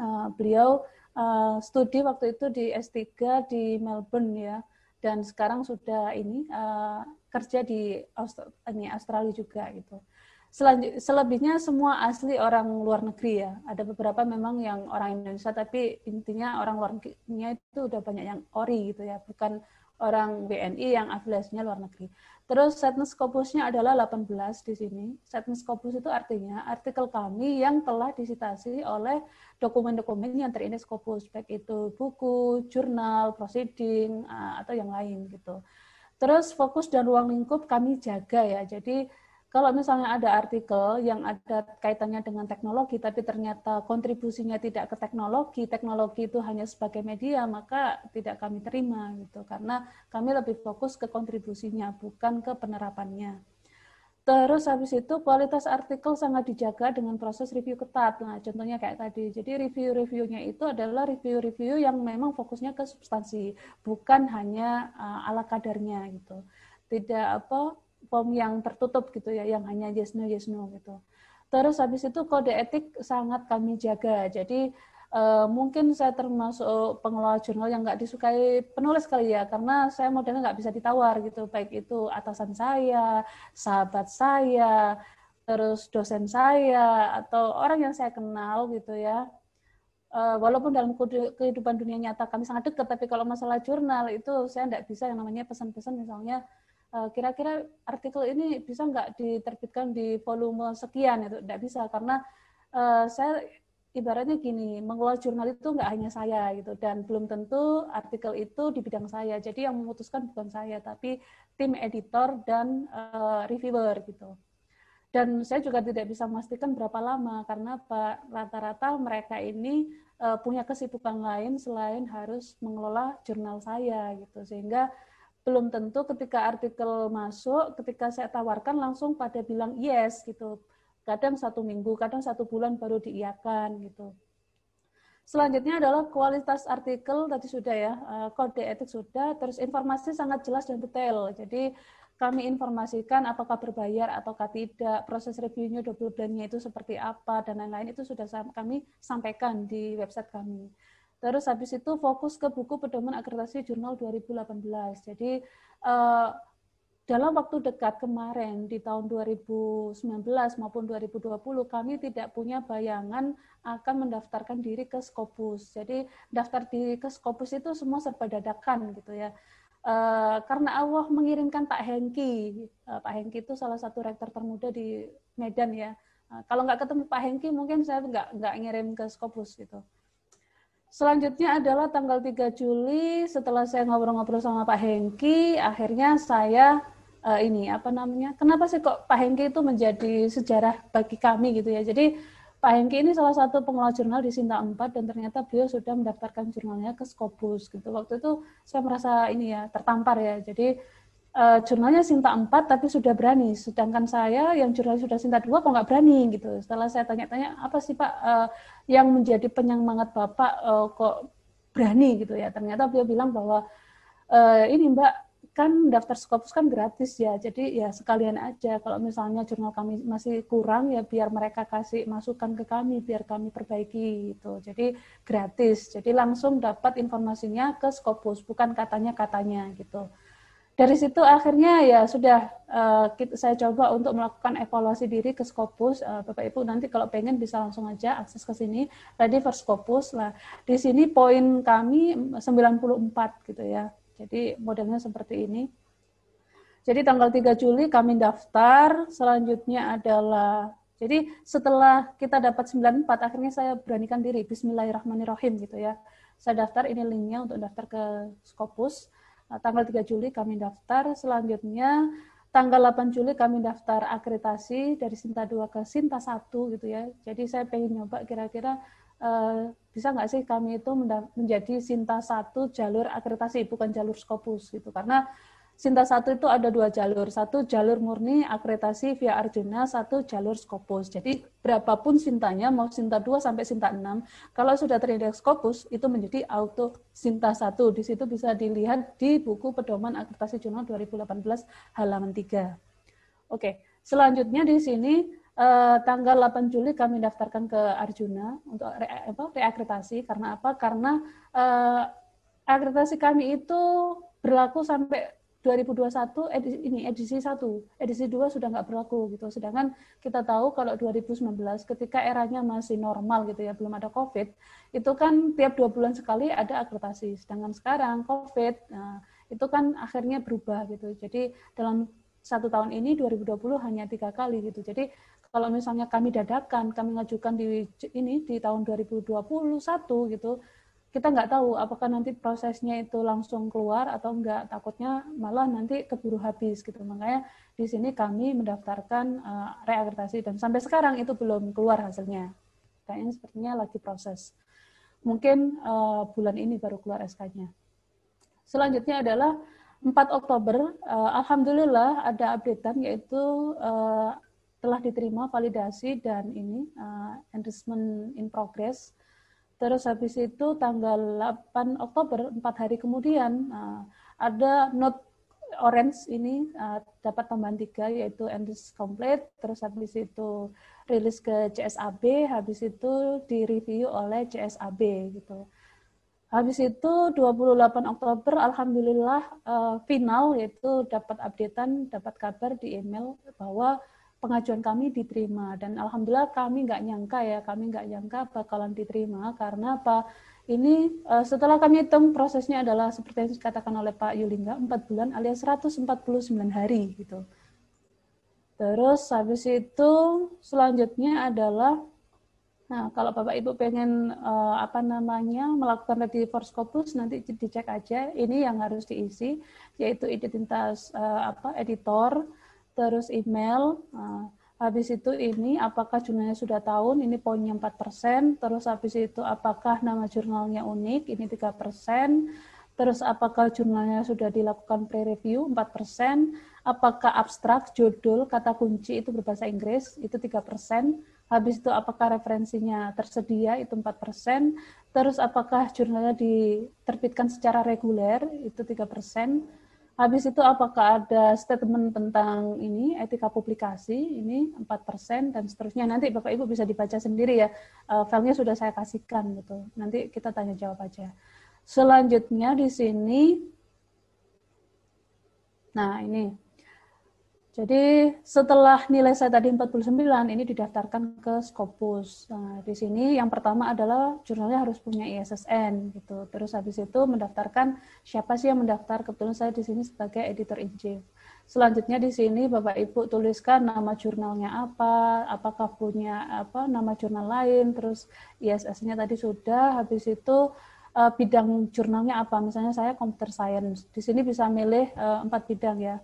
uh, beliau uh, studi waktu itu di S3 di Melbourne ya dan sekarang sudah ini uh, kerja di Australia juga gitu selebihnya semua asli orang luar negeri ya. Ada beberapa memang yang orang Indonesia tapi intinya orang luar negerinya itu udah banyak yang ori gitu ya, bukan orang BNI yang afiliasinya luar negeri. Terus setness corpusnya adalah 18 di sini. Setness corpus itu artinya artikel kami yang telah disitasi oleh dokumen-dokumen yang terindeks corpus, baik itu buku, jurnal, proceeding, eh, atau yang lain gitu. Terus fokus dan ruang lingkup kami jaga ya. Jadi kalau misalnya ada artikel yang ada kaitannya dengan teknologi, tapi ternyata kontribusinya tidak ke teknologi, teknologi itu hanya sebagai media, maka tidak kami terima gitu, karena kami lebih fokus ke kontribusinya, bukan ke penerapannya. Terus habis itu kualitas artikel sangat dijaga dengan proses review ketat. Nah, contohnya kayak tadi. Jadi review-reviewnya itu adalah review-review yang memang fokusnya ke substansi, bukan hanya uh, ala kadarnya gitu. Tidak apa form yang tertutup gitu ya, yang hanya yes no yes no gitu. Terus habis itu kode etik sangat kami jaga. Jadi uh, mungkin saya termasuk pengelola jurnal yang nggak disukai penulis kali ya, karena saya modelnya nggak bisa ditawar gitu, baik itu atasan saya, sahabat saya, terus dosen saya atau orang yang saya kenal gitu ya. Uh, walaupun dalam kehidupan dunia nyata kami sangat dekat, tapi kalau masalah jurnal itu saya nggak bisa yang namanya pesan-pesan misalnya Eh, kira-kira artikel ini bisa nggak diterbitkan di volume sekian itu tidak bisa karena eh, saya ibaratnya gini mengelola jurnal itu nggak hanya saya gitu dan belum tentu artikel itu di bidang saya jadi yang memutuskan bukan saya tapi tim editor dan eh, reviewer gitu dan saya juga tidak bisa memastikan berapa lama karena rata-rata mereka ini punya kesibukan lain selain harus mengelola jurnal saya gitu sehingga belum tentu ketika artikel masuk, ketika saya tawarkan langsung pada bilang yes gitu. Kadang satu minggu, kadang satu bulan baru diiakan gitu. Selanjutnya adalah kualitas artikel tadi sudah ya, eh, kode etik sudah, terus informasi sangat jelas dan detail. Jadi kami informasikan apakah berbayar ataukah tidak, proses reviewnya double blindnya itu seperti apa, dan lain-lain itu sudah kami sampaikan di website kami. Terus habis itu fokus ke buku pedoman akreditasi jurnal 2018. Jadi eh, dalam waktu dekat kemarin di tahun 2019 maupun 2020 kami tidak punya bayangan akan mendaftarkan diri ke Scopus. Jadi daftar diri ke Scopus itu semua serba dadakan gitu ya. Uh, karena Allah mengirimkan Pak Hengki. uh, Pak Hengki itu salah satu rektor termuda di Medan ya. Uh, kalau nggak ketemu Pak Hengki mungkin saya nggak nggak ngirim ke Scopus gitu. Selanjutnya adalah tanggal 3 Juli setelah saya ngobrol-ngobrol sama Pak Hengki, akhirnya saya uh, ini apa namanya? Kenapa sih kok Pak Hengki itu menjadi sejarah bagi kami gitu ya. Jadi Pak Hengki ini salah satu pengelola jurnal di Sinta 4 dan ternyata beliau sudah mendaftarkan jurnalnya ke Scopus gitu. Waktu itu saya merasa ini ya tertampar ya. Jadi uh, jurnalnya Sinta 4 tapi sudah berani. Sedangkan saya yang jurnalnya sudah Sinta 2 kok nggak berani gitu. Setelah saya tanya-tanya, apa sih Pak uh, yang menjadi penyemangat Bapak uh, kok berani gitu ya. Ternyata beliau bilang bahwa uh, ini Mbak, kan daftar Scopus kan gratis ya. Jadi ya sekalian aja kalau misalnya jurnal kami masih kurang ya biar mereka kasih masukan ke kami biar kami perbaiki gitu. Jadi gratis. Jadi langsung dapat informasinya ke Scopus bukan katanya-katanya gitu dari situ akhirnya ya sudah uh, saya coba untuk melakukan evaluasi diri ke Scopus. Uh, eh, Bapak Ibu nanti kalau pengen bisa langsung aja akses ke sini Ready for Scopus. Lah di sini poin kami 94 gitu ya. Jadi modelnya seperti ini. Jadi tanggal 3 Juli kami daftar, selanjutnya adalah jadi setelah kita dapat 94 akhirnya saya beranikan diri bismillahirrahmanirrahim gitu ya. Saya daftar ini linknya untuk daftar ke Scopus Nah, tanggal 3 Juli kami daftar, selanjutnya tanggal 8 Juli kami daftar akreditasi dari Sinta 2 ke Sinta 1 gitu ya. Jadi saya pengen nyoba kira-kira eh, bisa nggak sih kami itu menjadi Sinta 1 jalur akreditasi bukan jalur Skopus gitu. Karena Sinta satu itu ada dua jalur, satu jalur murni akreditasi via Arjuna, satu jalur Scopus. Jadi berapapun sintanya, mau sinta dua sampai sinta enam, kalau sudah terindeks Scopus itu menjadi auto sinta satu. Di situ bisa dilihat di buku pedoman akreditasi jurnal 2018 halaman 3. Oke, selanjutnya di sini eh, tanggal 8 Juli kami daftarkan ke Arjuna untuk re, reakreditasi. Karena apa? Karena eh, akreditasi kami itu berlaku sampai 2021 edisi, ini edisi 1, edisi 2 sudah nggak berlaku gitu. Sedangkan kita tahu kalau 2019 ketika eranya masih normal gitu ya, belum ada Covid, itu kan tiap dua bulan sekali ada akreditasi. Sedangkan sekarang Covid nah, itu kan akhirnya berubah gitu. Jadi dalam satu tahun ini 2020 hanya tiga kali gitu. Jadi kalau misalnya kami dadakan, kami ngajukan di ini di tahun 2021 gitu, kita nggak tahu apakah nanti prosesnya itu langsung keluar atau enggak takutnya malah nanti keburu habis gitu makanya di sini kami mendaftarkan uh, reakreditasi dan sampai sekarang itu belum keluar hasilnya kayaknya sepertinya lagi proses mungkin uh, bulan ini baru keluar SK-nya selanjutnya adalah 4 Oktober uh, alhamdulillah ada updatean yaitu uh, telah diterima validasi dan ini uh, enrichment in progress Terus habis itu tanggal 8 Oktober, 4 hari kemudian, uh, ada note orange ini uh, dapat tambahan tiga yaitu endless complete, terus habis itu rilis ke CSAB, habis itu direview oleh CSAB gitu. Habis itu 28 Oktober alhamdulillah uh, final yaitu dapat updatean, dapat kabar di email bahwa pengajuan kami diterima dan alhamdulillah kami nggak nyangka ya kami nggak nyangka bakalan diterima karena apa ini eh, setelah kami hitung prosesnya adalah seperti yang dikatakan oleh Pak Yulingga 4 bulan alias 149 hari gitu. Terus habis itu selanjutnya adalah Nah, kalau Bapak Ibu pengen uh, apa namanya melakukan for Scopus nanti dicek aja ini yang harus diisi yaitu identitas uh, apa editor, terus email. Uh, habis itu ini apakah jurnalnya sudah tahun, ini poinnya 4%, terus habis itu apakah nama jurnalnya unik, ini 3%, terus apakah jurnalnya sudah dilakukan pre-review 4%, apakah abstrak, judul, kata kunci itu berbahasa Inggris, itu 3%, habis itu apakah referensinya tersedia, itu 4%, terus apakah jurnalnya diterbitkan secara reguler, itu 3%, Habis itu apakah ada statement tentang ini etika publikasi ini 4% dan seterusnya. Nanti Bapak Ibu bisa dibaca sendiri ya. Uh, filenya sudah saya kasihkan gitu. Nanti kita tanya jawab aja. Selanjutnya di sini Nah, ini jadi setelah nilai saya tadi 49 ini didaftarkan ke Scopus. Nah, di sini yang pertama adalah jurnalnya harus punya ISSN gitu. Terus habis itu mendaftarkan siapa sih yang mendaftar? Kebetulan saya di sini sebagai editor in chief. Selanjutnya di sini Bapak Ibu tuliskan nama jurnalnya apa, apakah punya apa nama jurnal lain, terus ISSN-nya tadi sudah, habis itu eh, bidang jurnalnya apa. Misalnya saya computer science. Di sini bisa milih eh, empat bidang ya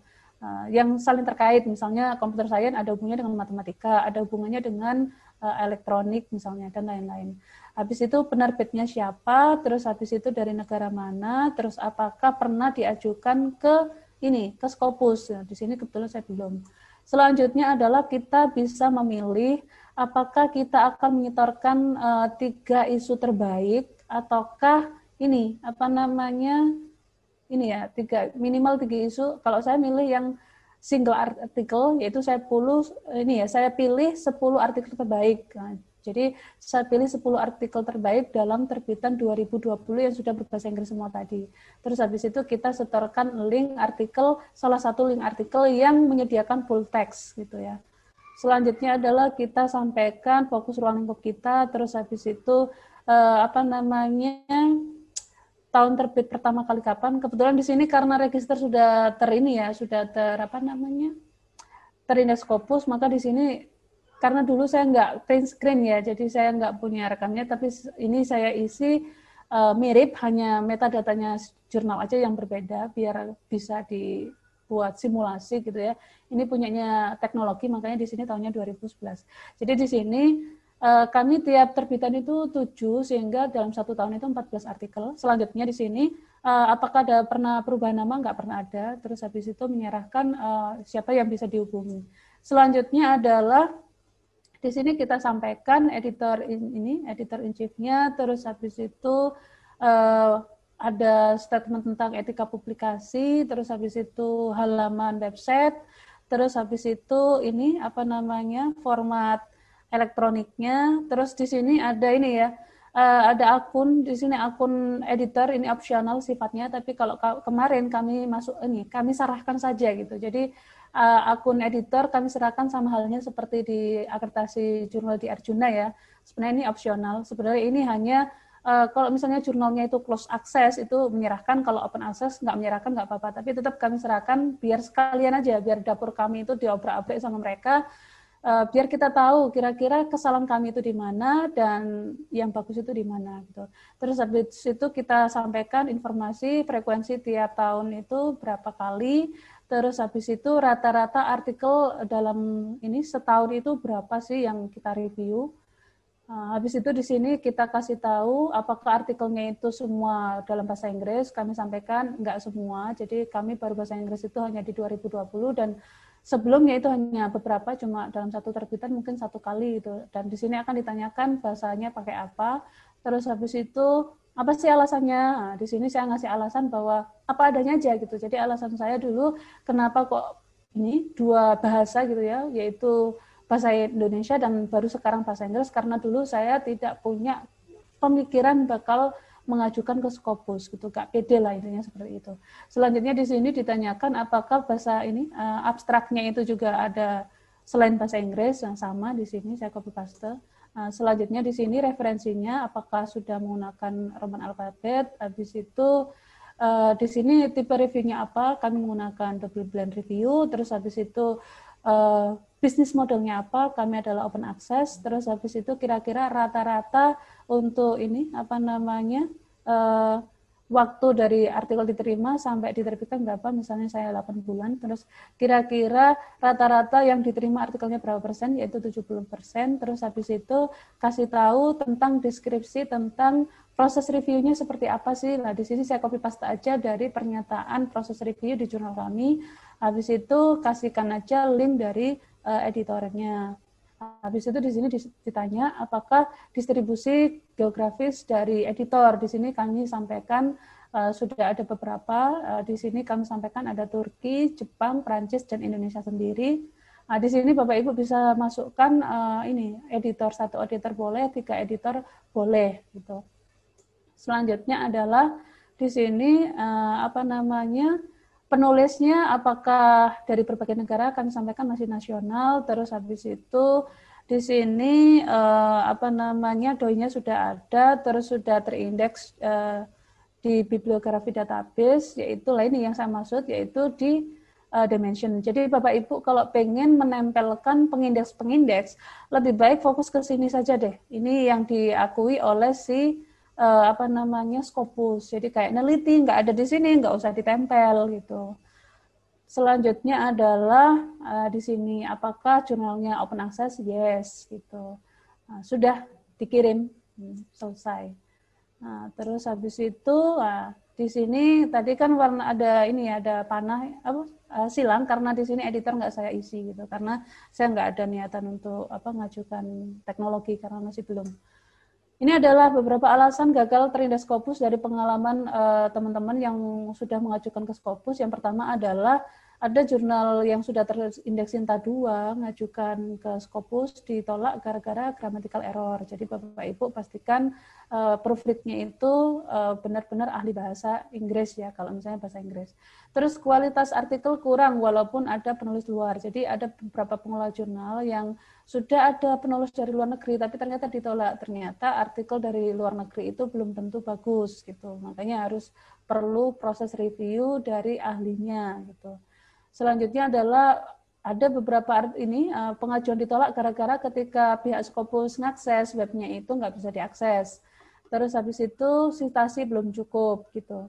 Nah, yang saling terkait. Misalnya komputer science ada hubungannya dengan matematika, ada hubungannya dengan uh, elektronik misalnya dan lain-lain. Habis itu penerbitnya siapa, terus habis itu dari negara mana, terus apakah pernah diajukan ke ini ke Scopus. Nah, di sini kebetulan saya belum. Selanjutnya adalah kita bisa memilih apakah kita akan menyetorkan uh, tiga isu terbaik ataukah ini apa namanya ini ya tiga minimal tiga isu kalau saya milih yang single artikel yaitu saya puluh ini ya saya pilih 10 artikel terbaik nah, Jadi saya pilih 10 artikel terbaik dalam terbitan 2020 yang sudah berbahasa Inggris semua tadi. Terus habis itu kita setorkan link artikel, salah satu link artikel yang menyediakan full text gitu ya. Selanjutnya adalah kita sampaikan fokus ruang lingkup kita, terus habis itu eh, apa namanya tahun terbit pertama kali kapan. Kebetulan di sini karena register sudah ter ini ya, sudah ter apa namanya? terindeks Scopus, maka di sini karena dulu saya nggak print screen ya, jadi saya nggak punya rekamnya, tapi ini saya isi uh, mirip, hanya metadatanya jurnal aja yang berbeda, biar bisa dibuat simulasi gitu ya. Ini punyanya teknologi, makanya di sini tahunnya 2011. Jadi di sini Eh, kami tiap terbitan itu tujuh sehingga dalam satu tahun itu 14 artikel. Selanjutnya di sini eh, apakah ada pernah perubahan nama? nggak pernah ada. Terus habis itu menyerahkan eh, siapa yang bisa dihubungi. Selanjutnya adalah di sini kita sampaikan editor in, ini, editor in chief terus habis itu uh, ada statement tentang etika publikasi, terus habis itu halaman website, terus habis itu ini apa namanya format elektroniknya. Terus di sini ada ini ya, eh, ada akun di sini akun editor ini opsional sifatnya. Tapi kalau kemarin kami masuk ini kami serahkan saja gitu. Jadi eh, akun editor kami serahkan sama halnya seperti di akreditasi jurnal di Arjuna ya. Sebenarnya ini opsional. Sebenarnya ini hanya uh, kalau misalnya jurnalnya itu close access itu menyerahkan kalau open access nggak menyerahkan nggak apa-apa tapi tetap kami serahkan biar sekalian aja biar dapur kami itu diobrak-abrik sama mereka Eh, biar kita tahu kira-kira kesalahan kami itu di mana dan yang bagus itu di mana gitu. Terus habis itu kita sampaikan informasi frekuensi tiap tahun itu berapa kali, terus habis itu rata-rata artikel dalam ini setahun itu berapa sih yang kita review. Uh, habis itu di sini kita kasih tahu apakah artikelnya itu semua dalam bahasa Inggris, kami sampaikan enggak semua. Jadi kami baru bahasa Inggris itu hanya di 2020 dan sebelumnya itu hanya beberapa cuma dalam satu terbitan mungkin satu kali gitu dan di sini akan ditanyakan bahasanya pakai apa terus habis itu apa sih alasannya nah, di sini saya ngasih alasan bahwa apa adanya aja gitu jadi alasan saya dulu kenapa kok ini dua bahasa gitu ya yaitu bahasa Indonesia dan baru sekarang bahasa Inggris karena dulu saya tidak punya pemikiran bakal mengajukan ke Scopus gitu Kak pede lah intinya seperti itu. Selanjutnya di sini ditanyakan apakah bahasa ini uh, abstraknya itu juga ada selain bahasa Inggris yang sama di sini saya copy paste. Uh, eh, selanjutnya di sini referensinya apakah sudah menggunakan Roman alfabet habis itu Uh, di sini tipe reviewnya apa kami menggunakan double blind review terus habis itu uh, bisnis modelnya apa, kami adalah open access, terus habis itu kira-kira rata-rata untuk ini apa namanya uh, waktu dari artikel diterima sampai diterbitkan berapa, misalnya saya 8 bulan, terus kira-kira rata-rata yang diterima artikelnya berapa persen, yaitu 70 persen, terus habis itu kasih tahu tentang deskripsi, tentang proses reviewnya seperti apa sih, nah di sini saya copy paste aja dari pernyataan proses review di jurnal kami, habis itu kasihkan aja link dari uh, eh, editornya. Habis itu di sini ditanya apakah distribusi geografis dari editor. Di sini kami sampaikan uh, sudah ada beberapa. Uh, di sini kami sampaikan ada Turki, Jepang, Prancis dan Indonesia sendiri. Nah, di sini Bapak Ibu bisa masukkan uh, ini editor satu editor boleh, tiga editor boleh gitu. Selanjutnya adalah di sini uh, apa namanya? penulisnya apakah dari berbagai negara akan sampaikan masih nasional terus habis itu di sini uh, apa namanya doinya sudah ada terus sudah terindeks uh, di bibliografi database yaitu lain yang saya maksud yaitu di uh, dimension. Jadi Bapak Ibu kalau pengen menempelkan pengindeks-pengindeks lebih baik fokus ke sini saja deh. Ini yang diakui oleh si uh, apa namanya skopus Jadi kayak neliti nggak ada di sini, nggak usah ditempel gitu. Selanjutnya adalah uh, di sini apakah jurnalnya open access? Yes gitu. uh, sudah dikirim hmm, selesai. Nah, terus habis itu uh, di sini tadi kan warna ada ini ada panah apa uh, silang karena di sini editor nggak saya isi gitu karena saya nggak ada niatan untuk apa ngajukan teknologi karena masih belum ini adalah beberapa alasan gagal terindah Scopus dari pengalaman eh, teman-teman uh, yang sudah mengajukan ke Scopus. Yang pertama adalah ada jurnal yang sudah terindeks INTA 2 ngajukan ke Scopus ditolak gara-gara grammatical error. Jadi Bapak Ibu pastikan uh, proofreadnya itu benar eh, benar-benar ahli bahasa Inggris ya kalau misalnya bahasa Inggris. Terus kualitas artikel kurang walaupun ada penulis luar. Jadi ada beberapa pengelola jurnal yang sudah ada penulis dari luar negeri tapi ternyata ditolak. Ternyata artikel dari luar negeri itu belum tentu bagus gitu. Makanya harus perlu proses review dari ahlinya gitu. Selanjutnya adalah ada beberapa art ini eh, pengajuan ditolak gara-gara ketika pihak Scopus mengakses webnya itu nggak bisa diakses. Terus habis itu sitasi belum cukup gitu.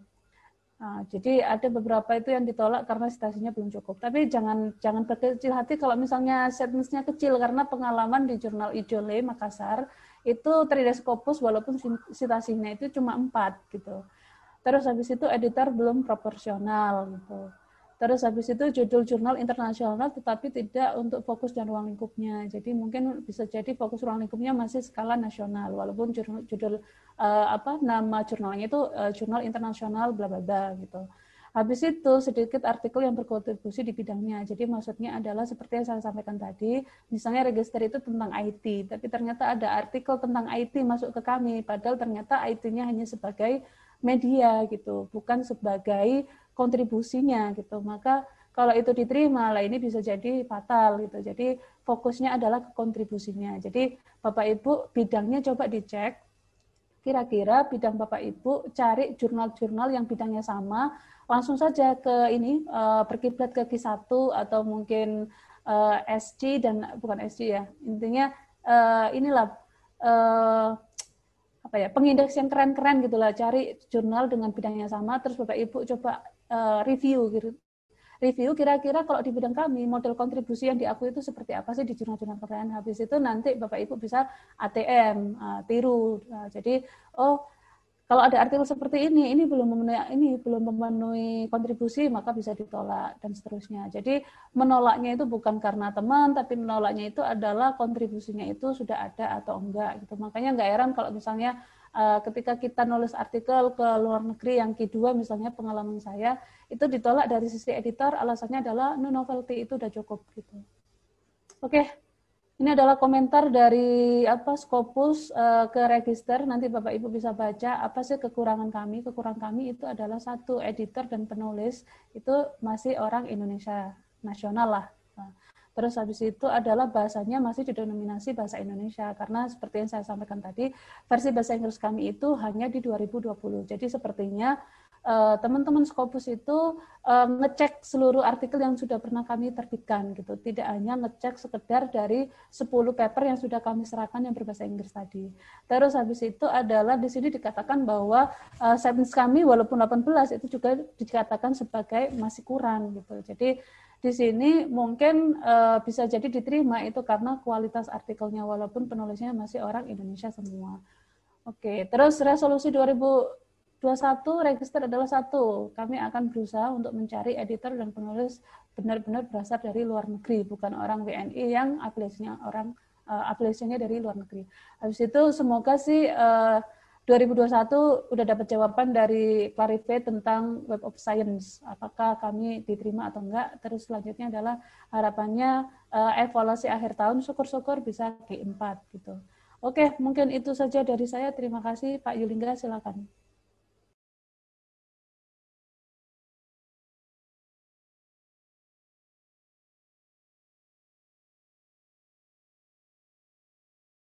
Nah, jadi ada beberapa itu yang ditolak karena sitasinya belum cukup. Tapi jangan jangan berkecil hati kalau misalnya sentence-nya kecil karena pengalaman di jurnal Ijole Makassar itu Trides Scopus walaupun sitasinya itu cuma empat gitu. Terus habis itu editor belum proporsional gitu. Terus habis itu judul jurnal internasional tetapi tidak untuk fokus dan ruang lingkupnya. Jadi mungkin bisa jadi fokus ruang lingkupnya masih skala nasional walaupun jurnal, judul uh, apa nama jurnalnya itu uh, jurnal internasional bla bla bla gitu. Habis itu sedikit artikel yang berkontribusi di bidangnya. Jadi maksudnya adalah seperti yang saya sampaikan tadi, misalnya register itu tentang IT, tapi ternyata ada artikel tentang IT masuk ke kami, padahal ternyata IT-nya hanya sebagai media gitu, bukan sebagai kontribusinya gitu. Maka kalau itu diterima lah ini bisa jadi fatal gitu. Jadi fokusnya adalah ke kontribusinya. Jadi Bapak Ibu bidangnya coba dicek kira-kira bidang Bapak Ibu cari jurnal-jurnal yang bidangnya sama langsung saja ke ini eh, berkiblat ke Q1 atau mungkin eh, SC dan bukan SC ya intinya eh, inilah apa ya pengindeks yang keren-keren gitulah cari jurnal dengan bidangnya sama terus Bapak Ibu coba Eh, review gitu. Review kira-kira kalau di bidang kami model kontribusi yang diakui itu seperti apa sih di jurnal-jurnal keren. Habis itu nanti Bapak Ibu bisa ATM, uh, eh, tiru. Uh, jadi oh kalau ada artikel seperti ini, ini belum memenuhi ini belum memenuhi kontribusi maka bisa ditolak dan seterusnya. Jadi menolaknya itu bukan karena teman, tapi menolaknya itu adalah kontribusinya itu sudah ada atau enggak gitu. Makanya enggak heran kalau misalnya Eh, ketika kita nulis artikel ke luar negeri yang Q2 misalnya pengalaman saya itu ditolak dari sisi editor alasannya adalah no novelty itu udah cukup gitu. Oke. Okay. Ini adalah komentar dari apa Scopus uh, ke register. Nanti Bapak Ibu bisa baca apa sih kekurangan kami. Kekurangan kami itu adalah satu editor dan penulis itu masih orang Indonesia nasional lah. Nah, Terus habis itu adalah bahasanya masih didominasi bahasa Indonesia karena seperti yang saya sampaikan tadi versi bahasa Inggris kami itu hanya di 2020. Jadi sepertinya eh, teman-teman uh, Scopus itu uh, ngecek seluruh artikel yang sudah pernah kami terbitkan gitu. Tidak hanya ngecek sekedar dari 10 paper yang sudah kami serahkan yang berbahasa Inggris tadi. Terus habis itu adalah di sini dikatakan bahwa uh, eh, sentence kami walaupun 18 itu juga dikatakan sebagai masih kurang gitu. Jadi di sini mungkin uh, bisa jadi diterima itu karena kualitas artikelnya walaupun penulisnya masih orang Indonesia semua. Oke, terus resolusi 2021 register adalah satu. Kami akan berusaha untuk mencari editor dan penulis benar-benar berasal dari luar negeri, bukan orang WNI yang afiliasinya orang uh, eh, afiliasinya dari luar negeri. Habis itu semoga sih uh, 2021 udah dapat jawaban dari Clarivate tentang Web of Science, apakah kami diterima atau enggak. Terus selanjutnya adalah harapannya uh, evaluasi akhir tahun syukur-syukur bisa G4 gitu. Oke, mungkin itu saja dari saya. Terima kasih Pak Yulingga, silakan.